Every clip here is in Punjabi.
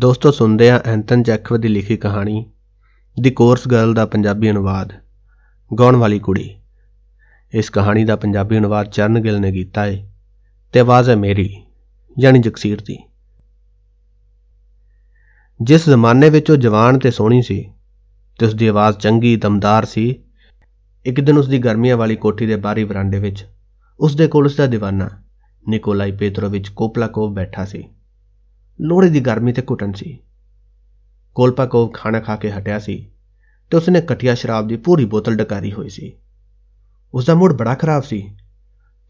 ਦੋਸਤੋ ਸੁਣਦੇ ਹਾਂ ਐਂਟਨ ਜੈਕਵ ਦੀ ਲਿਖੀ ਕਹਾਣੀ ਦੀ ਕੋਰਸ ਗਰਲ ਦਾ ਪੰਜਾਬੀ ਅਨੁਵਾਦ ਗਾਉਣ ਵਾਲੀ ਕੁੜੀ ਇਸ ਕਹਾਣੀ ਦਾ ਪੰਜਾਬੀ ਅਨੁਵਾਦ ਚਰਨ ਗਿੱਲ ਨੇ ਕੀਤਾ ਹੈ ਤੇ ਆਵਾਜ਼ ਹੈ ਮੇਰੀ ਯਾਨੀ ਜਕਸੀਰ ਦੀ ਜਿਸ ਜ਼ਮਾਨੇ ਵਿੱਚ ਉਹ ਜਵਾਨ ਤੇ ਸੋਹਣੀ ਸੀ ਤੇ ਉਸ ਦੀ ਆਵਾਜ਼ ਚੰਗੀ ਦਮਦਾਰ ਸੀ ਇੱਕ ਦਿਨ ਉਸ ਦੀ ਗਰਮੀਆਂ ਵਾਲੀ ਕੋਠੀ ਦੇ ਬਾਹਰੀ ਵਰਾਂਡੇ ਵਿੱਚ ਉਸ ਦੇ ਕੋਲ ਉਸ ਦਾ دیਵਾਨਾ ਨਿਕੋਲਾਈ ਪੇਤਰੋਵਿਚ ਕੋਪਲਾਕੋਵ ਬੈਠਾ ਸੀ ਲੋੜੇ ਦੀ ਗਰਮੀ ਤੇ ਘੁਟਣ ਸੀ ਕੋਲਪਾਕੋਵ ਖਾਣਾ ਖਾ ਕੇ ਹਟਿਆ ਸੀ ਤੇ ਉਸਨੇ ਕਟਿਆ ਸ਼ਰਾਬ ਦੀ ਪੂਰੀ ਬੋਤਲ ਡਕਾਰੀ ਹੋਈ ਸੀ ਉਸ ਦਾ ਮੂਡ ਬੜਾ ਖਰਾਬ ਸੀ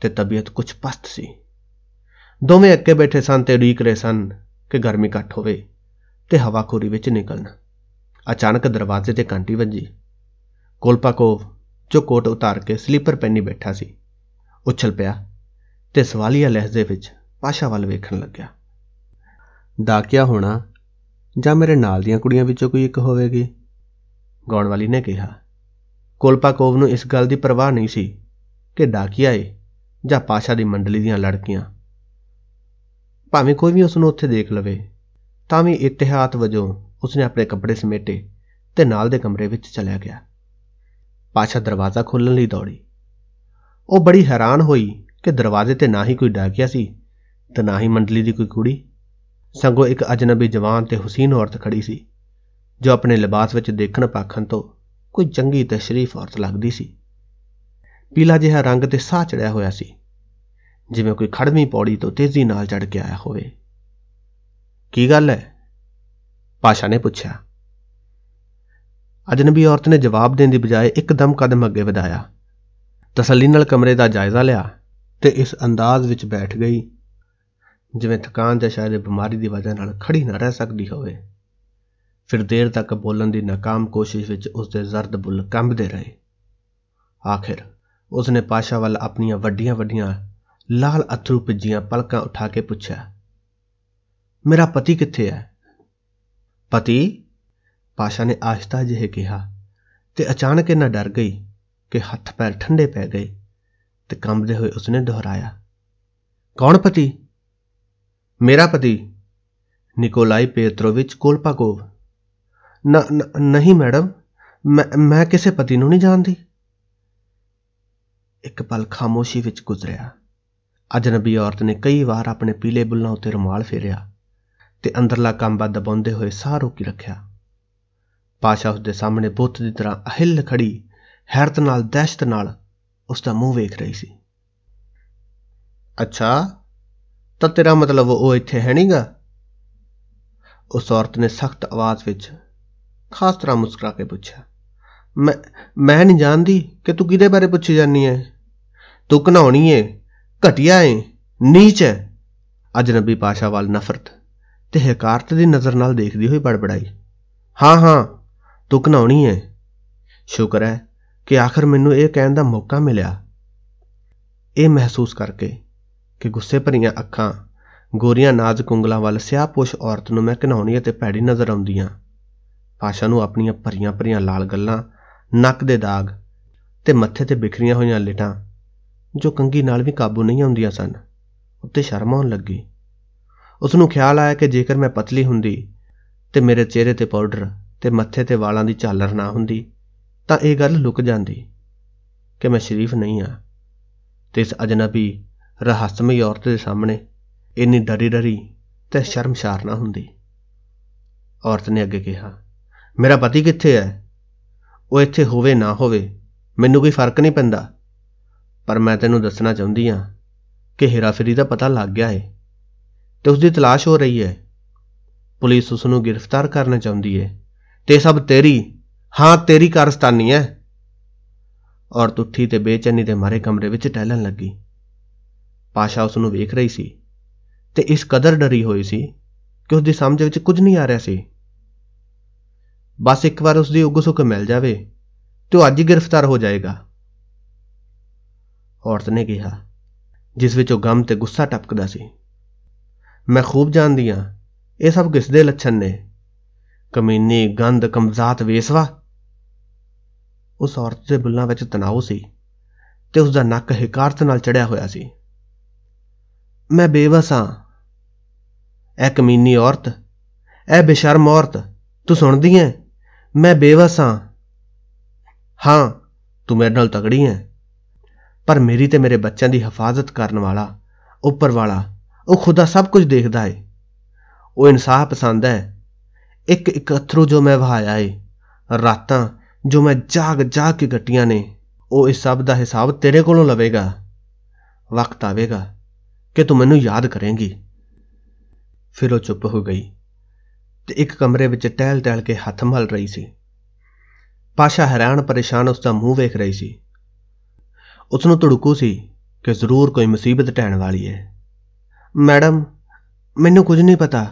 ਤੇ ਤਬੀਅਤ ਕੁਝ ਪਸਤ ਸੀ ਦੋਵੇਂ ਅੱਕੇ ਬੈਠੇ ਸਨ ਤੇ ਉਡੀਕ ਰਹੇ ਸਨ ਕਿ ਗਰਮੀ ਘੱਟ ਹੋਵੇ ਤੇ ਹਵਾ ਖੋਰੀ ਵਿੱਚ ਨਿਕਲਣ ਅਚਾਨਕ ਦਰਵਾਜ਼ੇ ਤੇ ਘੰਟੀ ਵੱਜੀ ਕੋਲਪਾਕੋਵ ਜੋ ਕੋਟ ਉਤਾਰ ਕੇ ਸਲੀਪਰ ਪੈਣੀ ਬੈਠਾ ਸੀ ਉਛਲ ਪਿਆ ਤੇ ਸਵਾਲੀਆ ਲਹਿਜ਼ੇ ਵਿੱਚ ਪਾਸ਼ਾ ਵੱਲ ਵੇਖਣ ਲੱਗਿਆ ਦਾਕਿਆ ਹੋਣਾ ਜਾਂ ਮੇਰੇ ਨਾਲ ਦੀਆਂ ਕੁੜੀਆਂ ਵਿੱਚੋਂ ਕੋਈ ਇੱਕ ਹੋਵੇਗੀ ਗਾਉਣ ਵਾਲੀ ਨੇ ਕਿਹਾ ਕੋਲਪਾਕੋਵ ਨੂੰ ਇਸ ਗੱਲ ਦੀ ਪਰਵਾਹ ਨਹੀਂ ਸੀ ਕਿ ਡਾਕੀਆ ਏ ਜਾਂ ਪਾਸ਼ਾ ਦੀ ਮੰਡਲੀ ਦੀਆਂ ਲੜਕੀਆਂ ਭਾਵੇਂ ਕੋਈ ਵੀ ਉਸ ਨੂੰ ਉੱਥੇ ਦੇਖ ਲਵੇ ਤਾਂ ਵੀ ਇਤਿਹਾਤ ਵਜੋਂ ਉਸਨੇ ਆਪਣੇ ਕੱਪੜੇ ਸਮੇਟੇ ਤੇ ਨਾਲ ਦੇ ਕਮਰੇ ਵਿੱਚ ਚਲਾ ਗਿਆ ਪਾਸ਼ਾ ਦਰਵਾਜ਼ਾ ਖੋਲਣ ਲਈ ਦੌੜੀ ਉਹ ਬੜੀ ਹੈਰਾਨ ਹੋਈ ਕਿ ਦਰਵਾਜ਼ੇ ਤੇ ਨਾ ਹੀ ਕੋਈ ਡਾਕੀਆ ਸੀ ਤੇ ਨਾ ਹੀ ਮੰਡਲੀ ਦੀ ਕੋਈ ਕੁੜੀ ਸੰਗੋ ਇੱਕ ਅਜਨਬੀ ਜਵਾਨ ਤੇ ਹੁਸੀਨ ਔਰਤ ਖੜੀ ਸੀ ਜੋ ਆਪਣੇ ਲਿਬਾਸ ਵਿੱਚ ਦੇਖਣ ਪਾਖਣ ਤੋਂ ਕੋਈ ਚੰਗੀ ਤੇ ਸ਼ਰੀਫ ਔਰਤ ਲੱਗਦੀ ਸੀ ਪੀਲਾ ਜਿਹਾ ਰੰਗ ਤੇ ਸਾਹ ਚੜਿਆ ਹੋਇਆ ਸੀ ਜਿਵੇਂ ਕੋਈ ਖੜਵੀਂ ਪੌੜੀ ਤੋਂ ਤੇਜ਼ੀ ਨਾਲ ਚੜ ਕੇ ਆਇਆ ਹੋਵੇ ਕੀ ਗੱਲ ਹੈ ਪਾਸ਼ਾ ਨੇ ਪੁੱਛਿਆ ਅਜਨਬੀ ਔਰਤ ਨੇ ਜਵਾਬ ਦੇਣ ਦੀ ਬਜਾਏ ਇੱਕਦਮ ਕਦਮ ਅੱਗੇ ਵਧਾਇਆ ਤਸੱਲੀ ਨਾਲ ਕਮਰੇ ਦਾ ਜਾਇਜ਼ਾ ਲਿਆ ਤੇ ਇਸ ਅੰਦਾਜ਼ ਵਿੱਚ ਬੈਠ ਗਈ ਜਿਵੇਂ ਥਕਾਨ ਜਾਂ ਸ਼ਾਇਦ ਬਿਮਾਰੀ ਦੀ ਵਜ੍ਹਾ ਨਾਲ ਖੜੀ ਨਾ ਰਹਿ ਸਕਦੀ ਹੋਵੇ ਫਿਰ ਦੇਰ ਤੱਕ ਬੋਲਣ ਦੀ ناکਾਮ ਕੋਸ਼ਿਸ਼ ਵਿੱਚ ਉਸ ਦੇ ਜ਼ਰਦ ਬੁੱਲ ਕੰਬਦੇ ਰਹੇ ਆਖਿਰ ਉਸ ਨੇ ਪਾਸ਼ਾ ਵੱਲ ਆਪਣੀਆਂ ਵੱਡੀਆਂ-ਵੱਡੀਆਂ ਲਾਲ ਅਥਰੂ ਭਿੱਜੀਆਂ ਪਲਕਾਂ ਉਠਾ ਕੇ ਪੁੱਛਿਆ ਮੇਰਾ ਪਤੀ ਕਿੱਥੇ ਹੈ ਪਤੀ ਪਾਸ਼ਾ ਨੇ ਆਸ਼ਤਾ ਜਿਹੇ ਕਿਹਾ ਤੇ ਅਚਾਨਕ ਇਹਨਾਂ ਡਰ ਗਈ ਕਿ ਹੱਥ ਪੈਰ ਠੰਡੇ ਪੈ ਗਏ ਤੇ ਕੰਬਦੇ ਹੋਏ ਉਸਨੇ ਦੁਹਰਾਇਆ ਕੌਣ ਪਤੀ ਮੇਰਾ ਪਤੀ ਨਿਕੋਲਾਈ ਪੇਤਰੋਵਿਚ ਕੋਲਪਾਕੋਵ ਨਹੀਂ ਮੈਡਮ ਮੈਂ ਮੈਂ ਕਿਸੇ ਪਤੀ ਨੂੰ ਨਹੀਂ ਜਾਣਦੀ ਇੱਕ ਪਲ ਖਾਮੋਸ਼ੀ ਵਿੱਚ ਗੁਜ਼ਰਿਆ ਅਜਨਬੀ ਔਰਤ ਨੇ ਕਈ ਵਾਰ ਆਪਣੇ ਪੀਲੇ ਬੁੱਲਾਂ ਉੱਤੇ ਰੁਮਾਲ ਫੇਰਿਆ ਤੇ ਅੰਦਰਲਾ ਕੰਬਾ ਦਬਾਉਂਦੇ ਹੋਏ ਸਾਹ ਰੋਕੀ ਰੱਖਿਆ ਪਾਸ਼ਾ ਉਸ ਦੇ ਸਾਹਮਣੇ ਬੁੱਤ ਦੀ ਤਰ੍ਹਾਂ ਅਹਿਲ ਖੜੀ ਹੈਰਤ ਨਾਲ ਦਹਿਸ਼ਤ ਨਾਲ ਉਸ ਦਾ ਮੂੰਹ ਵੇਖ ਰਹੀ ਸੀ ਅੱਛਾ ਤਾਂ ਤੇਰਾ ਮਤਲਬ ਉਹ ਇੱਥੇ ਹੈ ਨਹੀਂਗਾ ਉਸ ਔਰਤ ਨੇ ਸਖਤ ਆਵਾਜ਼ ਵਿੱਚ ਖਾਸ ਤਰ੍ਹਾਂ ਮੁਸਕਰਾ ਕੇ ਪੁੱਛਿਆ ਮੈਂ ਮੈਂ ਨਹੀਂ ਜਾਣਦੀ ਕਿ ਤੂੰ ਕਿਹਦੇ ਬਾਰੇ ਪੁੱਛੀ ਜਾਨੀ ਐ ਤੂੰ ਘਨਾਉਣੀ ਐ ਘਟਿਆ ਐ ਨੀਚ ਐ ਅਜਨਬੀ ਪਾਸ਼ਾ ਵੱਲ ਨਫ਼ਰਤ ਤੇ ਹਕਾਰਤ ਦੀ ਨਜ਼ਰ ਨਾਲ ਦੇਖਦੀ ਹੋਈ ਬੜਬੜਾਈ ਹਾਂ ਹਾਂ ਤੂੰ ਘਨਾਉਣੀ ਐ ਸ਼ੁਕਰ ਐ ਕਿ ਆਖਰ ਮੈਨੂੰ ਇਹ ਕਹਿਣ ਦਾ ਮੌਕਾ ਮਿਲਿਆ ਇਹ ਮਹਿਸੂਸ ਕਰਕੇ ਕਿ ਗੁੱਸੇ ਭਰੀਆਂ ਅੱਖਾਂ ਗੋਰੀਆਂ ਨਾਜ਼ੁਕ ਉਂਗਲਾਂ ਵੱਲ ਪੋਸ਼ ਔਰਤ ਨੂੰ ਮੈਂ ਘਿਨਾਉਣੀ ਅਤੇ ਭੈੜੀ ਨਜ਼ਰ ਆਉਂਦੀਆਂ ਪਾਸ਼ਾ ਨੂੰ ਆਪਣੀਆਂ ਭਰੀਆਂ ਭਰੀਆਂ ਲਾਲ ਗੱਲਾਂ ਨੱਕ ਦੇ ਦਾਗ ਤੇ ਮੱਥੇ ਤੇ ਬਿਖਰੀਆਂ ਹੋਈਆਂ ਲਿਟਾਂ ਜੋ ਕੰਗੀ ਨਾਲ ਵੀ ਕਾਬੂ ਨਹੀਂ ਆਉਂਦੀਆਂ ਸਨ ਉੱਤੇ ਸ਼ਰਮ ਆਉਣ ਲੱਗੀ ਉਸ ਨੂੰ ਖਿਆਲ ਆਇਆ ਕਿ ਜੇਕਰ ਮੈਂ ਪਤਲੀ ਹੁੰਦੀ ਤੇ ਮੇਰੇ ਚਿਹਰੇ ਤੇ ਪਾਊਡਰ ਤੇ ਮੱਥੇ ਤੇ ਵਾਲਾਂ ਦੀ ਝਾਲਰ ਨਾ ਹੁੰਦੀ ਤਾਂ ਇਹ ਗੱਲ ਲੁਕ ਜਾਂਦੀ ਕਿ ਮੈਂ ਸ਼ਰੀਫ ਨਹੀਂ ਆ ਤੇ ਇਸ ਅਜਨਬੀ ਰਹੱਸਮਈ ਔਰਤ ਦੇ ਸਾਹਮਣੇ ਇੰਨੀ ਡਰੀ ਡਰੀ ਤੇ ਸ਼ਰਮਸ਼ਾਰ ਨਾ ਹੁੰਦੀ ਔਰਤ ਨੇ ਅੱਗੇ ਕਿਹਾ ਮੇਰਾ ਪਤੀ ਕਿੱਥੇ ਹੈ ਉਹ ਇੱਥੇ ਹੋਵੇ ਨਾ ਹੋਵੇ ਮੈਨੂੰ ਕੋਈ ਫਰਕ ਨਹੀਂ ਪੈਂਦਾ ਪਰ ਮੈਂ ਤੈਨੂੰ ਦੱਸਣਾ ਚਾਹੁੰਦੀ ਹਾਂ ਕਿ ਹੇਰਾਫੇਰੀ ਦਾ ਪਤਾ ਲੱਗ ਗਿਆ ਹੈ ਤੇ ਉਸ ਦੀ ਤਲਾਸ਼ ਹੋ ਰਹੀ ਹੈ ਪੁਲਿਸ ਉਸ ਨੂੰ ਗ੍ਰਿਫਤਾਰ ਕਰਨਾ ਚਾਹੁੰਦੀ ਹੈ ਤੇ ਸਭ ਤੇਰੀ ਹਾਂ ਤੇਰੀ ਕਾਰਸਤਾਨੀ ਹੈ ਔਰਤ ਉੱਠੀ ਤੇ ਬੇਚੈਨੀ ਦੇ ਮਾਰੇ ਕਮਰੇ ਵਿੱਚ ਟਹਿਲਣ ਲੱਗੀ ਪਾਸ਼ਾ ਉਸ ਨੂੰ ਵੇਖ ਰਹੀ ਸੀ ਤੇ ਇਸ ਕਦਰ ਡਰੀ ਹੋਈ ਸੀ ਕਿ ਉਸ ਦੀ ਸਮਝ ਵਿੱਚ ਕੁਝ ਨਹੀਂ ਆ ਰਿਹਾ ਸੀ ਬਸ ਇੱਕ ਵਾਰ ਉਸ ਦੀ ਉਗ ਸੁੱਕ ਮਿਲ ਜਾਵੇ ਤੇ ਉਹ ਅੱਜ ਹੀ ਗ੍ਰਿਫਤਾਰ ਹੋ ਜਾਏਗਾ ਔਰਤ ਨੇ ਕਿਹਾ ਜਿਸ ਵਿੱਚ ਉਹ ਗਮ ਤੇ ਗੁੱਸਾ ਟਪਕਦਾ ਸੀ ਮੈਂ ਖੂਬ ਜਾਣਦੀ ਆ ਇਹ ਸਭ ਕਿਸ ਦੇ ਲੱਛਣ ਨੇ ਕਮੀਨੀ ਗੰਦ ਕਮਜ਼ਾਤ ਵੇਸਵਾ ਉਸ ਔਰਤ ਦੇ ਬੁੱਲਾਂ ਵਿੱਚ ਤਣਾਅ ਸੀ ਤੇ ਉਸ ਦਾ ਨੱਕ ਹਿਕਾਰਤ ਨਾਲ ਚੜਿਆ ਹੋਇਆ ਸੀ ਮੈਂ ਬੇਵਸ ਹਾਂ ਐ ਕਮੀਨੀ ਔਰਤ ਐ ਬੇਸ਼ਰਮ ਔਰਤ ਤੂੰ ਸੁਣਦੀ ਐ ਮੈਂ ਬੇਵਸ ਹਾਂ ਹਾਂ ਤੂੰ ਮੇਰੇ ਨਾਲ ਤਗੜੀ ਐ ਪਰ ਮੇਰੀ ਤੇ ਮੇਰੇ ਬੱਚਿਆਂ ਦੀ ਹਿਫਾਜ਼ਤ ਕਰਨ ਵਾਲਾ ਉੱਪਰ ਵਾਲਾ ਉਹ ਖੁਦਾ ਸਭ ਕੁਝ ਦੇਖਦਾ ਏ ਉਹ ਇਨਸਾਫ ਪਸੰਦ ਹੈ ਇੱਕ ਇੱਕ ਅਥਰੂ ਜੋ ਮੈਂ ਵਹਾਇਆ ਏ ਰਾਤਾਂ ਜੋ ਮੈਂ ਜਾਗ ਜਾਗ ਕੇ ਗੱਟੀਆਂ ਨੇ ਉਹ ਇਸ ਸਭ ਦਾ ਹਿਸਾਬ ਤੇਰੇ ਕੋਲੋਂ ਲਵੇਗਾ ਵਕਤ ਆਵੇਗਾ ਕਿ ਤੂੰ ਮੈਨੂੰ ਯਾਦ ਕਰੇਂਗੀ ਫਿਰ ਉਹ ਚੁੱਪ ਹੋ ਗਈ ਤੇ ਇੱਕ ਕਮਰੇ ਵਿੱਚ ਟਹਿਲ-ਟਹਿਲ ਕੇ ਹੱਥ ਮਲ ਰਹੀ ਸੀ ਪਾਸ਼ਾ ਹੈਰਾਨ ਪਰੇਸ਼ਾਨ ਉਸ ਦਾ ਮੂੰਹ ਵੇਖ ਰਹੀ ਸੀ ਉਸ ਨੂੰ ਧੜਕੂ ਸੀ ਕਿ ਜ਼ਰੂਰ ਕੋਈ ਮੁਸੀਬਤ ਟੈਣ ਵਾਲੀ ਹੈ ਮੈਡਮ ਮੈਨੂੰ ਕੁਝ ਨਹੀਂ ਪਤਾ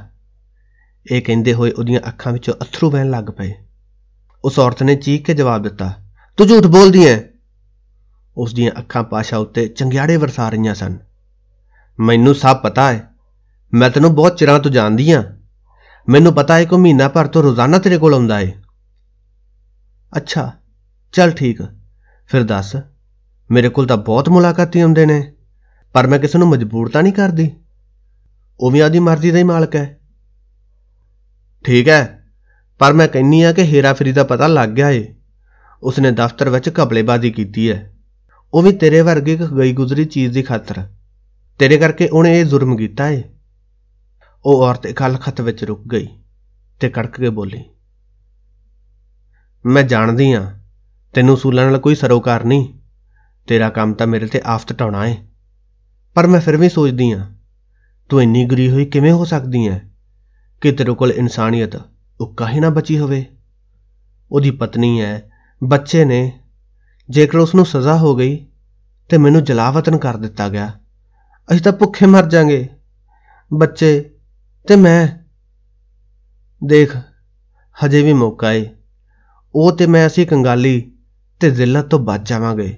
ਇਹ ਕਹਿੰਦੇ ਹੋਏ ਉਹਦੀਆਂ ਅੱਖਾਂ ਵਿੱਚੋਂ ਅਥਰੂ ਵਹਿਣ ਲੱਗ ਪਏ ਉਸ ਔਰਤ ਨੇ ਚੀਕ ਕੇ ਜਵਾਬ ਦਿੱਤਾ ਤੂੰ ਝੂਠ ਬੋਲਦੀ ਐ ਉਸ ਦੀਆਂ ਅੱਖਾਂ ਪਾਸ਼ਾ ਉੱਤੇ ਚੰਗਿਆੜੇ ਵਰਸਾ ਰਹੀਆਂ ਸਨ ਮੈਨੂੰ ਸਭ ਪਤਾ ਹੈ ਮੈਂ ਤੈਨੂੰ ਬਹੁਤ ਚਿਰਾਂ ਤੋਂ ਜਾਣਦੀ ਆ ਮੈਨੂੰ ਪਤਾ ਹੈ ਕਿ ਮਹੀਨਾ ਭਰ ਤੋਂ ਰੋਜ਼ਾਨਾ ਤੇਰੇ ਕੋਲ ਆਉਂਦਾ ਹੈ ਅੱਛਾ ਚੱਲ ਠੀਕ ਫਿਰ ਦੱਸ ਮੇਰੇ ਕੋਲ ਤਾਂ ਬਹੁਤ ਮੁਲਾਕਾਤੀ ਹੁੰਦੇ ਨੇ ਪਰ ਮੈਂ ਕਿਸੇ ਨੂੰ ਮਜਬੂਰ ਤਾਂ ਨਹੀਂ ਕਰਦੀ ਉਹ ਵੀ ਆਦੀ ਮਰਜ਼ੀ ਦਾ ਹੀ ਮਾਲਕ ਹੈ ਠੀਕ ਹੈ ਪਰ ਮੈਂ ਕਹਿੰਨੀ ਆ ਕਿ ਹੀਰਾ ਫਰੀ ਦਾ ਪਤਾ ਲੱਗ ਗਿਆ ਏ ਉਸਨੇ ਦਫ਼ਤਰ ਵਿੱਚ ਘਪਲੇਬਾਜ਼ੀ ਕੀਤੀ ਹੈ ਉਹ ਵੀ ਤੇਰੇ ਵਰਗੇ ਗਈ ਗੁਜ਼ਰੀ ਚੀਜ਼ ਦੀ ਖਾਤਰ ਤੇਰੇ ਕਰਕੇ ਉਹਨੇ ਇਹ ਜ਼ੁਰਮ ਕੀਤਾ ਏ ਉਹ ਔਰਤ ਗੱਲ ਖਤ ਵਿੱਚ ਰੁਕ ਗਈ ਤੇ ਕੜਕ ਕੇ ਬੋਲੀ ਮੈਂ ਜਾਣਦੀ ਆ ਤੈਨੂੰ ਸੂਲਾਂ ਨਾਲ ਕੋਈ ਸਰੋਕਾਰ ਨਹੀਂ ਤੇਰਾ ਕੰਮ ਤਾਂ ਮੇਰੇ ਤੇ ਆਫਤ ਟਾਉਣਾ ਏ ਪਰ ਮੈਂ ਫਿਰ ਵੀ ਸੋਚਦੀ ਆ ਤੂੰ ਇੰਨੀ ਗਰੀ ਹੋਈ ਕਿਵੇਂ ਹੋ ਸਕਦੀ ਐ ਕਿ ਤੇਰੇ ਕੋਲ ਇਨਸਾਨੀਅਤ ਉੱਕਾ ਹੀ ਨਾ ਬਚੀ ਹੋਵੇ ਉਹਦੀ ਪਤਨੀ ਐ ਬੱਚੇ ਨੇ ਜੇਕਰ ਉਸ ਨੂੰ ਸਜ਼ਾ ਹੋ ਗਈ ਤੇ ਮੈਨੂੰ ਜਲਾਵਤਨ ਕਰ ਦਿੱਤਾ ਗਿਆ ਅਸੀਂ ਤਾਂ ਭੁੱਖੇ ਮਰ ਜਾਾਂਗੇ ਬੱਚੇ ਤੇ ਮੈਂ ਦੇਖ ਹਜੇ ਵੀ ਮੌਕਾ ਏ ਉਹ ਤੇ ਮੈਂ ਅਸੀਂ ਕੰਗਾਲੀ ਤੇ ਜ਼ਿਲਤ ਤੋਂ ਬਚ ਜਾਵਾਂਗੇ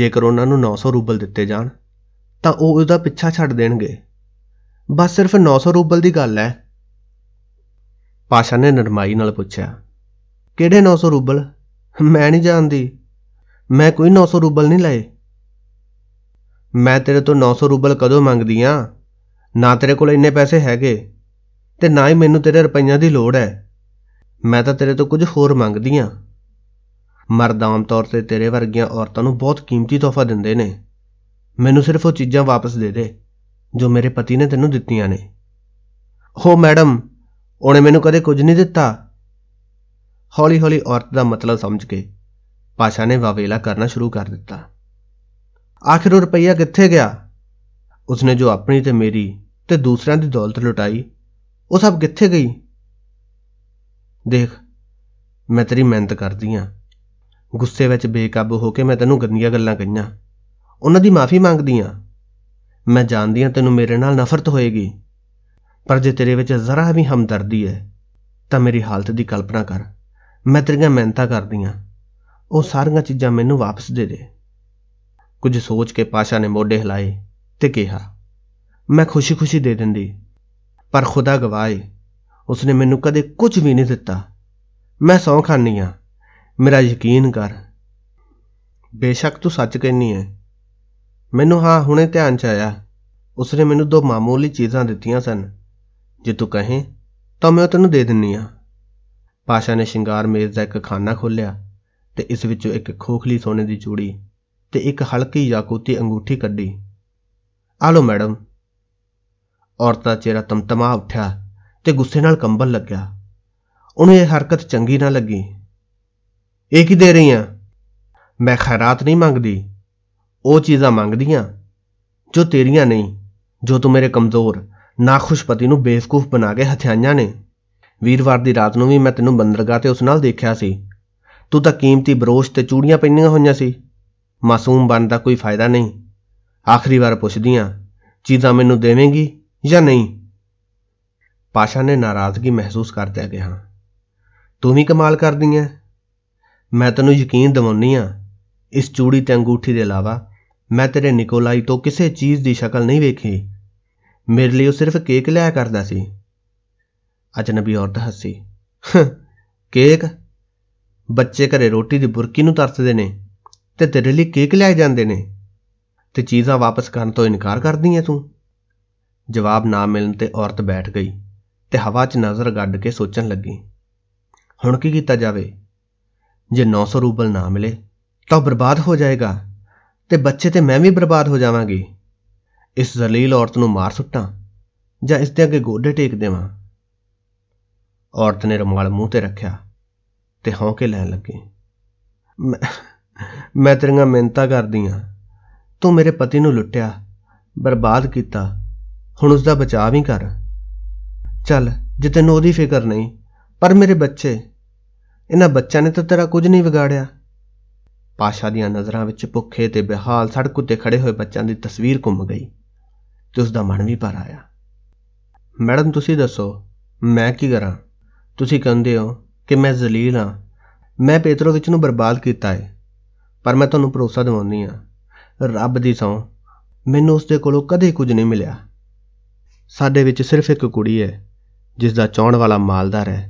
ਜੇਕਰ ਉਹਨਾਂ ਨੂੰ 900 ਰੂਬਲ ਦਿੱਤੇ ਜਾਣ ਤਾਂ ਉਹ ਉਹਦਾ ਪਿੱਛਾ ਛੱਡ ਦੇਣਗੇ ਬਸ ਸਿਰਫ 900 ਰੂਬਲ ਦੀ ਗੱਲ ਐ ਪਾਸ਼ਾ ਨੇ ਨਰਮਾਈ ਨਾਲ ਪੁੱਛਿਆ ਕਿਹੜੇ 900 ਰੂਬਲ ਮੈਂ ਨਹੀਂ ਜਾਣਦੀ ਮੈਂ ਕੋਈ 900 ਰੂਬਲ ਨਹੀਂ ਲਏ ਮੈਂ ਤੇਰੇ ਤੋਂ 900 ਰੂਬਲ ਕਦੋਂ ਮੰਗਦੀ ਆ ਨਾ ਤੇਰੇ ਕੋਲ ਇੰਨੇ ਪੈਸੇ ਹੈਗੇ ਤੇ ਨਾ ਹੀ ਮੈਨੂੰ ਤੇਰੇ ਰੁਪਈਆਂ ਦੀ ਲੋੜ ਹੈ ਮੈਂ ਤਾਂ ਤੇਰੇ ਤੋਂ ਕੁਝ ਹੋਰ ਮੰਗਦੀ ਆ ਮਰਦ ਆਮ ਤੌਰ ਤੇ ਤੇਰੇ ਵਰਗੀਆਂ ਔਰਤਾਂ ਨੂੰ ਬਹੁਤ ਕੀਮਤੀ ਤੋਹਫਾ ਦਿੰਦੇ ਨੇ ਮੈਨੂੰ ਸਿਰਫ ਉਹ ਚੀਜ਼ਾਂ ਵਾਪਸ ਦੇ ਦੇ ਜੋ ਮੇਰੇ ਪਤੀ ਨੇ ਤੈਨੂੰ ਦਿੱਤੀਆਂ ਨੇ ਹੋ ਮੈਡਮ ਉਹਨੇ ਮੈਨੂੰ ਕਦੇ ਕੁਝ ਨਹੀਂ ਦਿੱਤਾ ਹੌਲੀ-ਹੌਲੀ ਔਰਤ ਦਾ ਮਤਲਬ ਸਮਝ ਕੇ ਪਾਸ਼ਾ ਨੇ ਵਾਵੇਲਾ ਕਰਨਾ ਸ਼ੁਰੂ ਕਰ ਦਿੱਤਾ ਆਖਿਰ ਉਹ ਰੁਪਈਆ ਕਿੱਥੇ ਗਿਆ ਉਸਨੇ ਜੋ ਆਪਣੀ ਤੇ ਮੇਰੀ ਤੇ ਦੂਸਰਿਆਂ ਦੀ ਦੌਲਤ ਲੁਟਾਈ ਉਹ ਸਭ ਕਿੱਥੇ ਗਈ ਦੇਖ ਮੈਂ ਤੇਰੀ ਮਿਹਨਤ ਕਰਦੀ ਆ ਗੁੱਸੇ ਵਿੱਚ ਬੇਕਾਬੂ ਹੋ ਕੇ ਮੈਂ ਤੈਨੂੰ ਗੰਦੀਆਂ ਗੱਲਾਂ ਕਹੀਆਂ ਉਹਨਾਂ ਦੀ ਮਾਫੀ ਮੰਗਦੀ ਆ ਮੈਂ ਜਾਣਦੀ ਆ ਤੈਨੂੰ ਮੇਰੇ ਨਾਲ ਨਫ਼ਰਤ ਹੋਏਗੀ ਪਰ ਜੇ ਤੇਰੇ ਵਿੱਚ ਜ਼ਰਾ ਵੀ ਹਮਦਰਦੀ ਹੈ ਤਾਂ ਮੇਰੀ ਹਾਲਤ ਦੀ ਕਲਪਨਾ ਕਰ ਮੈਂ ਤੇਰੀਆਂ ਮਿਹਨਤਾਂ ਕਰਦੀ ਆ ਉਹ ਸਾਰੀਆਂ ਚੀਜ਼ਾਂ ਮੈਨੂੰ ਵਾਪਸ ਦੇ ਦੇ ਕੁਝ ਸੋਚ ਕੇ ਪਾਸ਼ਾ ਨੇ ਮੋਢੇ ਹਿਲਾਏ ਤੇ ਕਿਹਾ ਮੈਂ ਖੁਸ਼ੀ-ਖੁਸ਼ੀ ਦੇ ਦਿੰਦੀ ਪਰ ਖੁਦਾ ਗਵਾਏ ਉਸਨੇ ਮੈਨੂੰ ਕਦੇ ਕੁਝ ਵੀ ਨਹੀਂ ਦਿੱਤਾ ਮੈਂ ਸੌਂ ਖਾਨੀ ਆ ਮੇਰਾ ਯਕੀਨ ਕਰ ਬੇਸ਼ੱਕ ਤੂੰ ਸੱਚ ਕਹਿਨੀ ਐ ਮੈਨੂੰ ਹਾਂ ਹੁਣੇ ਧਿਆਨ ਚ ਆਇਆ ਉਸਨੇ ਮੈਨੂੰ ਦੋ ਮਾਮੂਲੀ ਚੀਜ਼ਾਂ ਦਿੱਤੀਆਂ ਸਨ ਜੇ ਤੂੰ ਕਹੇ ਤਾਂ ਮੈਂ ਤੈਨੂੰ ਦੇ ਦਿੰਨੀ ਆ ਪਾਸ਼ਾ ਨੇ ਸ਼ਿੰਗਾਰ ਮੇਜ਼ ਦਾ ਇੱਕ ਖਾਨਾ ਖੋਲਿਆ ਤੇ ਇਸ ਵਿੱਚੋਂ ਇੱਕ ਖੋਖਲੀ ਸੋਨੇ ਦੀ ਚੂੜੀ ਤੇ ਇੱਕ ਹਲਕੀ ਯਾਕੂਤੀ ਅੰਗੂਠੀ ਕੱਢੀ ਆ ਲੋ ਮੈਡਮ ਔਰਤ ਦਾ ਚਿਹਰਾ ਤਮਤਮਾ ਉੱਠਿਆ ਤੇ ਗੁੱਸੇ ਨਾਲ ਕੰਬਲ ਲੱਗਿਆ ਉਹਨੂੰ ਇਹ ਹਰਕਤ ਚੰਗੀ ਨਾ ਲੱਗੀ ਇਹ ਕੀ ਦੇ ਰਹੀ ਆ ਮੈਂ ਖੈਰਾਤ ਨਹੀਂ ਮੰਗਦੀ ਉਹ ਚੀਜ਼ਾਂ ਮੰਗਦੀਆਂ ਜੋ ਤੇਰੀਆਂ ਨਹੀਂ ਜੋ ਤੂੰ ਮੇਰੇ ਕਮਜ਼ੋਰ ਨਾਖੁਸ਼ ਪਤੀ ਨੂੰ ਬੇਵਕੂਫ ਬਣਾ ਕੇ ਹਥਿਆਈਆਂ ਨੇ ਵੀਰਵਾਰ ਦੀ ਰਾਤ ਨੂੰ ਵੀ ਮੈਂ ਤੈਨੂੰ ਬੰਦਰਗਾਹ ਤੇ ਉਸ ਨਾਲ ਦੇਖਿਆ ਸੀ ਤੂੰ ਤਾਂ ਕੀਮਤੀ ਬਰੋਸ਼ ਤੇ ਚੂੜੀਆਂ ਪਹਿਨੀਆਂ ਹੋਈਆਂ ਸੀ ਮਾਸੂਮ ਬਣ ਦਾ ਕੋਈ ਫਾਇਦਾ ਨਹੀਂ ਆਖਰੀ ਵਾਰ ਪੁੱਛਦੀ ਆ ਚੀਜ਼ਾਂ ਮੈਨੂੰ ਦੇਵੇਂਗੀ ਜਾਂ ਨਹੀਂ ਪਾਸ਼ਾ ਨੇ ਨਾਰਾਜ਼ਗੀ ਮਹਿਸੂਸ ਆ ਕਿਹਾ ਤੂੰ ਵੀ ਕਮਾਲ ਕਰਦੀ ਐ ਮੈਂ ਤੈਨੂੰ ਯਕੀਨ ਦਿਵਾਉਣੀ ਆ ਇਸ ਚੂੜੀ ਤੇ ਅੰਗੂਠੀ ਦੇ ਇਲਾਵਾ ਮੈਂ ਤੇਰੇ ਨਿਕੋਲਾਈ ਤੋਂ ਕਿਸੇ ਚੀਜ਼ ਦੀ ਸ਼ਕਲ ਨਹੀਂ ਵੇਖੀ ਮੇਰੇ ਲਈ ਉਹ ਸਿਰਫ ਕੇਕ ਲਿਆ ਕਰਦਾ ਸੀ ਅਜਨਬੀ ਔਰਤ ਹੱਸੀ ਕੇਕ ਬੱਚੇ ਘਰੇ ਰੋਟੀ ਦੀ ਬੁਰਕੀ ਨੂੰ ਤਰਸਦੇ ਨੇ ਤੇ ਤੇਰੇ ਲਈ ਕੇਕ ਲੈ ਜਾਂਦੇ ਨੇ ਤੇ ਚੀਜ਼ਾਂ ਵਾਪਸ ਕਰਨ ਤੋਂ ਇਨਕਾਰ ਕਰਦੀ ਐ ਤੂੰ ਜਵਾਬ ਨਾ ਮਿਲਣ ਤੇ ਔਰਤ ਬੈਠ ਗਈ ਤੇ ਹਵਾ 'ਚ ਨਜ਼ਰ ਗੱਡ ਕੇ ਸੋਚਣ ਲੱਗੀ ਹੁਣ ਕੀ ਕੀਤਾ ਜਾਵੇ ਜੇ 900 ਰੂਬਲ ਨਾ ਮਿਲੇ ਤਾਂ ਬਰਬਾਦ ਹੋ ਜਾਏਗਾ ਤੇ ਬੱਚੇ ਤੇ ਮੈਂ ਵੀ ਬਰਬਾਦ ਹੋ ਜਾਵਾਂਗੀ ਇਸ ਜ਼ਲੀਲ ਔਰਤ ਨੂੰ ਮਾਰ ਸੁੱਟਾਂ ਜਾਂ ਇਸ ਦੇ ਅੱਗੇ ਗੋਡੇ ਟੇਕ ਦੇਵਾਂ ਔਰਤ ਨੇ ਰਮਾਲ ਮੂੰਹ ਤੇ ਰੱਖਿਆ ਤੇ ਹੌਂਕੇ ਲੈਣ ਲੱਗੀ ਮੈਂ ਤੇਰੀਆਂ ਮਿੰਤਾ ਕਰਦੀ ਆ ਤੂੰ ਮੇਰੇ ਪਤੀ ਨੂੰ ਲੁੱਟਿਆ ਬਰਬਾਦ ਕੀਤਾ ਹੁਣ ਉਸ ਦਾ ਬਚਾਅ ਵੀ ਕਰ ਚੱਲ ਜੇ ਤੈਨੂੰ ਉਹਦੀ ਫਿਕਰ ਨਹੀਂ ਪਰ ਮੇਰੇ ਬੱਚੇ ਇਹਨਾਂ ਬੱਚਿਆਂ ਨੇ ਤਾਂ ਤੇਰਾ ਕੁਝ ਨਹੀਂ ਵਿਗਾੜਿਆ ਪਾਸ਼ਾ ਦੀਆਂ ਨਜ਼ਰਾਂ ਵਿੱਚ ਭੁੱਖੇ ਤੇ ਬਿਹਾਲ ਸੜਕ ਉੱਤੇ ਖੜੇ ਹੋਏ ਬੱਚਿਆਂ ਦੀ ਤਸਵੀਰ ਘੁੰਮ ਗਈ ਤੇ ਉਸ ਦਾ ਮਨ ਵੀ ਭਰ ਆਇਆ ਮੈਡਮ ਤੁਸੀਂ ਦੱਸੋ ਮੈਂ ਕੀ ਕਰਾਂ ਤੁਸੀਂ ਕਹਿੰਦੇ ਹੋ ਕਿ ਮੈਂ ਜ਼ਲੀਲ ਹਾਂ ਮੈਂ ਪੇਤਰੋ ਵਿੱਚ ਨੂੰ ਬਰਬਾਦ ਕੀਤਾ ਹੈ ਪਰ ਮੈਂ ਤੁਹਾਨੂੰ ਭਰੋਸਾ ਦਿਵਾਉਂਦੀ ਆ ਰੱਬ ਦੀ ਸੌ ਮੈਨੂੰ ਉਸਦੇ ਕੋਲੋਂ ਕਦੇ ਕੁਝ ਨਹੀਂ ਮਿਲਿਆ ਸਾਡੇ ਵਿੱਚ ਸਿਰਫ ਇੱਕ ਕੁੜੀ ਹੈ ਜਿਸ ਦਾ ਚਾਉਣ ਵਾਲਾ ਮਾਲਦਾਰ ਹੈ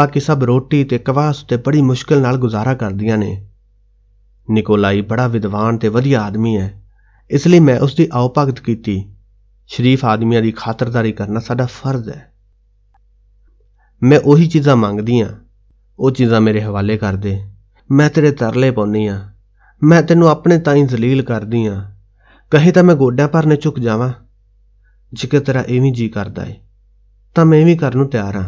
ਬਾਕੀ ਸਭ ਰੋਟੀ ਤੇ ਕਵਾਸ ਤੇ ਬੜੀ ਮੁਸ਼ਕਲ ਨਾਲ ਗੁਜ਼ਾਰਾ ਕਰਦੀਆਂ ਨੇ ਨਿਕੋਲਾਈ ਬੜਾ ਵਿਦਵਾਨ ਤੇ ਵਧੀਆ ਆਦਮੀ ਹੈ ਇਸ ਲਈ ਮੈਂ ਉਸ ਦੀ ਆਉਪਾਗਤ ਕੀਤੀ ਸ਼ਰੀਫ ਆਦਮੀਆਂ ਦੀ ਖਾਤਰਦਾਰੀ ਕਰਨਾ ਸਾਡਾ ਫਰਜ਼ ਹੈ ਮੈਂ ਉਹੀ ਚੀਜ਼ਾਂ ਮੰਗਦੀ ਆ ਉਹ ਚੀਜ਼ਾਂ ਮੇਰੇ ਹਵਾਲੇ ਕਰ ਦੇ ਮੈਂ ਤੇਰੇ ਤਰਲੇ ਪਾਉਣੀ ਆ ਮੈਂ ਤੈਨੂੰ ਆਪਣੇ ਤਾਈਂ ਜ਼ਲੀਲ ਕਰਦੀ ਆ ਕਹੇ ਤਾਂ ਮੈਂ ਗੋਡਾ ਭਰਨੇ ਝੁਕ ਜਾਵਾਂ ਜਿਕੇ ਤੇਰਾ ਐਵੇਂ ਜੀ ਕਰਦਾ ਏ ਤਾਂ ਮੈਂ ਵੀ ਕਰਨ ਨੂੰ ਤਿਆਰ ਆ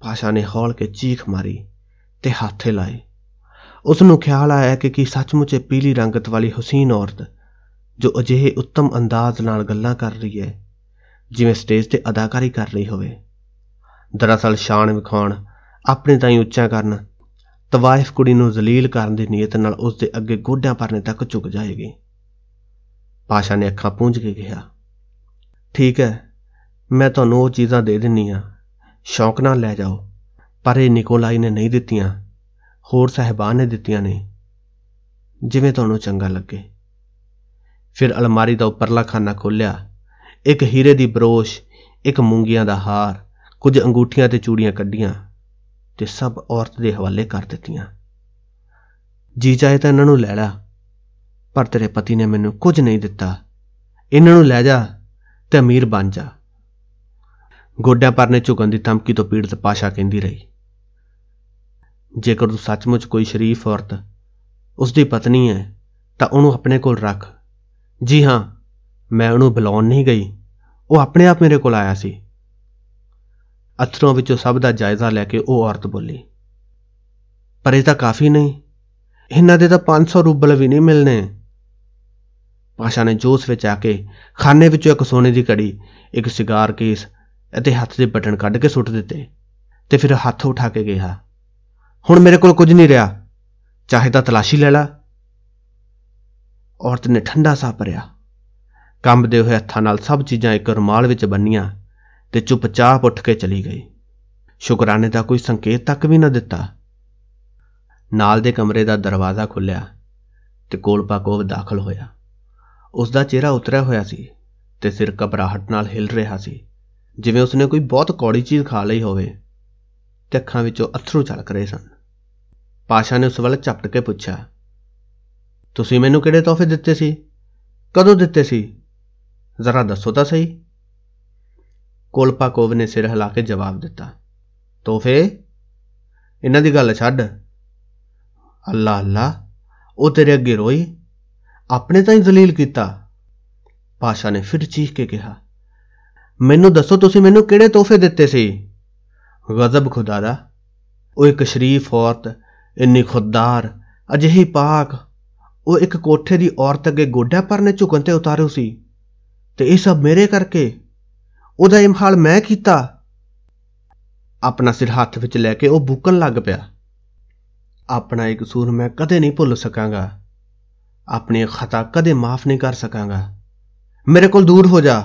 ਪਾਸ਼ਾ ਨੇ ਹੌਲ ਕੇ ਚੀਖ ਮਾਰੀ ਤੇ ਹੱਥੇ ਲਾਏ ਉਸ ਨੂੰ ਖਿਆਲ ਆਇਆ ਕਿ ਕੀ ਸੱਚਮੁੱਚ ਪੀਲੀ ਰੰਗਤ ਵਾਲੀ ਹੁਸੈਨ ਔਰਤ ਜੋ ਅਜਿਹੇ ਉੱਤਮ ਅੰਦਾਜ਼ ਨਾਲ ਗੱਲਾਂ ਕਰ ਰਹੀ ਹੈ ਜਿਵੇਂ ਸਟੇਜ ਤੇ ਅਦਾਕਾਰੀ ਕਰ ਰਹੀ ਹੋਵੇ ਦਰਅਸਲ ਸ਼ਾਨ ਵਿਖਾਉਣ ਆਪਣੇ ਤਾਈਂ ਉੱਚਾ ਕਰਨ ਤਵਾਇਫ ਕੁੜੀ ਨੂੰ ਜ਼ਲੀਲ ਕਰਨ ਦੀ ਨੀਅਤ ਨਾਲ ਉਸ ਦੇ ਅੱਗੇ ਗੋਡਿਆਂ ਪਰਨੇ ਤੱਕ ਝੁਕ ਜਾਏਗੀ ਪਾਸ਼ਾ ਨੇ ਅੱਖਾਂ ਪੂੰਝ ਕੇ ਕਿਹਾ ਠੀਕ ਹੈ ਮੈਂ ਤੁਹਾਨੂੰ ਉਹ ਚੀਜ਼ਾਂ ਦੇ ਦਿੰਨੀ ਆ ਸ਼ੌਂਕ ਨਾਲ ਲੈ ਜਾਓ ਪਰ ਇਹ ਨਿਕੋਲਾਈ ਨੇ ਨਹੀਂ ਦਿੱਤੀਆਂ ਹੋਰ ਸਹਿਬਾਨ ਨੇ ਦਿੱਤੀਆਂ ਨੇ ਜਿਵੇਂ ਤੁਹਾਨੂੰ ਚੰਗਾ ਲੱਗੇ ਫਿਰ ਅਲਮਾਰੀ ਦਾ ਉੱਪਰਲਾ ਖਾਨਾ ਖੋਲ੍ਹਿਆ ਇੱਕ ਹੀਰੇ ਦੀ ਬਰੋਸ਼ ਇੱਕ ਮੂੰਗੀਆਂ ਦਾ ਹਾਰ ਕੁਝ ਅੰਗੂਠੀਆਂ ਤੇ ਚੂੜੀਆਂ ਕੱਢੀਆਂ ਤੇ ਸਭ ਔਰਤ ਦੇ ਹਵਾਲੇ ਕਰ ਦਿੱਤੀਆਂ ਜੀ ਚਾਹੇ ਤਾਂ ਇਹਨਾਂ ਨੂੰ ਲੈ ਲੈ ਪਰ ਤੇਰੇ ਪਤੀ ਨੇ ਮੈਨੂੰ ਕੁਝ ਨਹੀਂ ਦਿੱਤਾ ਇਹਨਾਂ ਨੂੰ ਲੈ ਜਾ ਤੇ ਅਮੀਰ ਬਣ ਜਾ ਗੋਡਿਆਂ ਪਰਨੇ ਝੁਕਣ ਦੀ ਧਮਕੀ ਤੋਂ ਪੀੜਤ ਪਾਸ਼ਾ ਕਹਿੰਦੀ ਰਹੀ ਜੇਕਰ ਤੂੰ ਸੱਚਮੁੱਚ ਕੋਈ ਸ਼ਰੀਫ ਔਰਤ ਉਸ ਦੀ ਪਤਨੀ ਹੈ ਤਾਂ ਉਹਨੂੰ ਆਪਣੇ ਕੋਲ ਰੱਖ ਜੀ ਹਾਂ ਮੈਂ ਉਹਨੂੰ ਬੁਲਾਉਣ ਨਹੀਂ ਗਈ ਉਹ ਆਪਣੇ ਆਪ ਮੇਰੇ ਕੋਲ ਆਇਆ ਸੀ ਅਥਰੋਂ ਵਿੱਚੋਂ ਸਭ ਦਾ ਜਾਇਜ਼ਾ ਲੈ ਕੇ ਉਹ ਔਰਤ ਬੋਲੀ ਪਰ ਇਹ ਤਾਂ ਕਾਫੀ ਨਹੀਂ ਇਹਨਾਂ ਦੇ ਤਾਂ 500 ਰੂਬਲ ਵੀ ਨਹੀਂ ਮਿਲਨੇ ਪਾਸ਼ਾ ਨੇ ਜੋਸ਼ ਵਿੱਚ ਆ ਕੇ ਖਾਨੇ ਵਿੱਚੋਂ ਇੱਕ ਸੋਨੇ ਦੀ ਕੜੀ ਇੱਕ ਸਿਗਾਰ ਕੇਸ ਅਤੇ ਹੱਥ ਦੇ ਬਟਨ ਕੱਢ ਕੇ ਸੁੱਟ ਦਿੱਤੇ ਤੇ ਫਿਰ ਹੱਥ ਉਠਾ ਕੇ ਗਿਆ ਹੁਣ ਮੇਰੇ ਕੋਲ ਕੁਝ ਨਹੀਂ ਰਿਹਾ ਚਾਹੇ ਤਾਂ ਤਲਾਸ਼ੀ ਲੈ ਲੈ ਔਰਤ ਨੇ ਠੰਡਾ ਸਾਹ ਭਰਿਆ ਕੰਬਦੇ ਹੋਏ ਹੱਥਾਂ ਨਾਲ ਸਭ ਚੀਜ਼ਾਂ ਇੱਕ ਰੁਮਾਲ ਵਿੱਚ ਬੰਨੀਆਂ ਤੇ ਚੁੱਪਚਾਪ ਉੱਠ ਕੇ ਚਲੀ ਗਈ ਸ਼ੁਕਰਾਨੇ ਦਾ ਕੋਈ ਸੰਕੇਤ ਤੱਕ ਵੀ ਨਾ ਦਿੱਤਾ ਨਾਲ ਦੇ ਕਮਰੇ ਦਾ ਦਰਵਾਜ਼ਾ ਖੁੱਲਿਆ ਤੇ ਕੋਲਪਾ ਕੋਵ ਦਾਖਲ ਹੋਇਆ ਉਸ ਦਾ ਚਿਹਰਾ ਉਤਰਿਆ ਹੋਇਆ ਸੀ ਤੇ ਸਿਰ ਕਬਰਾਹਟ ਨਾਲ ਹਿਲ ਰਿਹਾ ਸੀ ਜਿਵੇਂ ਉਸਨੇ ਕੋਈ ਬਹੁਤ ਕੌੜੀ ਚੀਜ਼ ਖਾ ਲਈ ਹੋਵੇ ਤੇ ਅੱਖਾਂ ਵਿੱਚੋਂ ਅਥਰੂ ਚਲਕ ਰਹੇ ਸਨ ਪਾਸ਼ਾ ਨੇ ਉਸ ਵੱਲ ਝਪਟ ਕੇ ਪੁੱਛਿਆ ਤੁਸੀਂ ਮੈਨੂੰ ਕਿਹੜੇ ਤੋਹਫੇ ਦਿੱਤੇ ਸੀ ਕਦੋਂ ਦਿੱਤੇ ਸੀ ਜ਼ਰਾ ਦੱਸੋ ਤਾਂ ਸਹੀ ਕੋਲਪਾਕੋਵ ਨੇ ਸਿਰ ਹਿਲਾ ਕੇ ਜਵਾਬ ਦਿੱਤਾ ਤੋਹਫੇ ਇਹਨਾਂ ਦੀ ਗੱਲ ਛੱਡ ਅੱਲਾ ਅੱਲਾ ਉਹ ਤੇਰੇ ਅੱਗੇ ਰੋਈ ਆਪਣੇ ਤਾਂ ਹੀ ਜ਼ਲੀਲ ਕੀਤਾ ਪਾਸ਼ਾ ਨੇ ਫਿਰ ਚੀਖ ਕੇ ਕਿਹਾ ਮੈਨੂੰ ਦੱਸੋ ਤੁਸੀਂ ਮੈਨੂੰ ਕਿਹੜੇ ਤੋਹਫੇ ਦਿੱਤੇ ਸੀ ਗਜ਼ਬ ਖੁਦਾ ਦਾ ਉਹ ਇੱਕ ਸ਼ਰੀਫ ਔਰਤ ਇੰਨੀ ਖੁੱਦਾਰ ਅਜਿਹੀ ਪਾਕ ਉਹ ਇੱਕ ਕੋਠੇ ਦੀ ਔਰਤ ਅੱਗੇ ਗੋਡਾ ਪਰਨੇ ਝੁਕਣ ਤੇ ਉਤਾਰਿਓ ਸੀ ਤੇ ਇਹ ਸਭ ਮੇਰੇ ਕਰਕੇ ਉਹਦਾ ਇਮਹਾਲ ਹਾਲ ਮੈਂ ਕੀਤਾ ਆਪਣਾ ਸਿਰ ਹੱਥ ਵਿੱਚ ਲੈ ਕੇ ਉਹ ਬੁੱਕਣ ਲੱਗ ਪਿਆ ਆਪਣਾ ਇੱਕ ਸੂਰ ਮੈਂ ਕਦੇ ਨਹੀਂ ਭੁੱਲ ਸਕਾਂਗਾ ਆਪਣੀ ਖਤਾ ਕਦੇ ਮਾਫ ਨਹੀਂ ਕਰ ਸਕਾਂਗਾ ਮੇਰੇ ਕੋਲ ਦੂਰ ਹੋ ਜਾ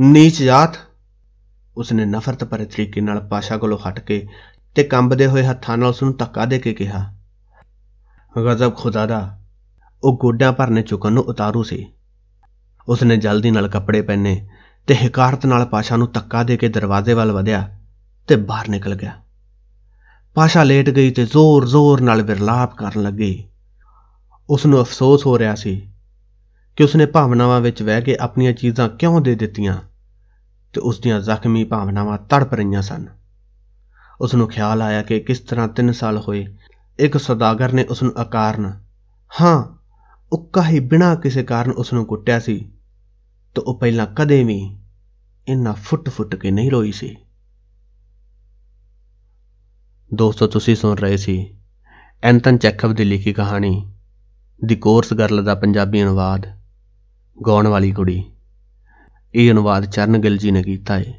ਨੀਚ ਜਾਤ ਉਸਨੇ ਨਫ਼ਰਤ ਭਰੇ ਤਰੀਕੇ ਨਾਲ ਪਾਸ਼ਾ ਕੋਲੋਂ ਹਟ ਕੇ ਤੇ ਕੰਬਦੇ ਹੋਏ ਹੱਥਾਂ ਨਾਲ ਉਸ ਨੂੰ ਧੱਕਾ ਦੇ ਕੇ ਕਿਹਾ ਗਜ਼ਬ ਖੁਦਾ ਦਾ ਉਹ ਗੋਡਾ ਭਰਨੇ ਚੁੱਕਣ ਨੂੰ ਉਤਾਰੂ ਸੀ ਉਸਨੇ ਜਲਦੀ ਨਾਲ ਕੱਪੜੇ ਪਹਿਨੇ ਤੇ ਹਕਾਰਤ ਨਾਲ ਪਾਸ਼ਾ ਨੂੰ ਤੱਕਾ ਦੇ ਕੇ ਦਰਵਾਜ਼ੇ ਵੱਲ ਵਧਿਆ ਤੇ ਬਾਹਰ ਨਿਕਲ ਗਿਆ ਪਾਸ਼ਾ ਲੇਟ ਗਈ ਤੇ ਜ਼ੋਰ-ਜ਼ੋਰ ਨਾਲ ਵਿਰਲਾਪ ਕਰਨ ਲੱਗੀ ਉਸ ਨੂੰ ਅਫਸੋਸ ਹੋ ਰਿਹਾ ਸੀ ਕਿ ਉਸਨੇ ਭਾਵਨਾਵਾਂ ਵਿੱਚ ਵਹਿ ਕੇ ਆਪਣੀਆਂ ਚੀਜ਼ਾਂ ਕਿਉਂ ਦੇ ਦਿੱਤੀਆਂ ਤੇ ਉਸ ਦੀਆਂ ਜ਼ਖਮੀ ਭਾਵਨਾਵਾਂ ਤੜਪ ਰਹੀਆਂ ਸਨ ਉਸ ਨੂੰ ਖਿਆਲ ਆਇਆ ਕਿ ਕਿਸ ਤਰ੍ਹਾਂ 3 ਸਾਲ ਹੋਏ ਇੱਕ ਸਦਾਗਰ ਨੇ ਉਸ ਨੂੰ ਅਕਾਰਨ ਹਾਂ ਉੱਕਾ ਹੀ ਬਿਨਾਂ ਕਿਸੇ ਕਾਰਨ ਉਸ ਨੂੰ ਕੁੱਟਿਆ ਸੀ ਤਾਂ ਉਹ ਪਹਿਲਾਂ ਕਦੇ ਵੀ ਇੰਨਾ ਫੁੱਟ-ਫੁੱਟ ਕੇ ਨਹੀਂ ਰੋਈ ਸੀ ਦੋਸਤੋ ਤੁਸੀਂ ਸੁਣ ਰਹੇ ਸੀ ਐਂਤਨ ਚੈਕਅਪ ਦੀ ਲਿਖੀ ਕਹਾਣੀ ਦੀ ਕੋਰਸ ਗਰਲ ਦਾ ਪੰਜਾਬੀ ਅਨੁਵਾਦ ਗਾਉਣ ਵਾਲੀ ਕੁੜੀ ਇਹ ਅਨੁਵਾਦ ਚਰਨ ਗਿਲ ਜੀ ਨੇ ਕੀਤਾ ਹੈ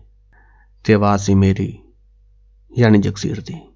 ਤੇ ਆਵਾਜ਼ ਸੀ ਮੇਰੀ ਯਾਨੀ ਜਗਸੀਰ ਦੀ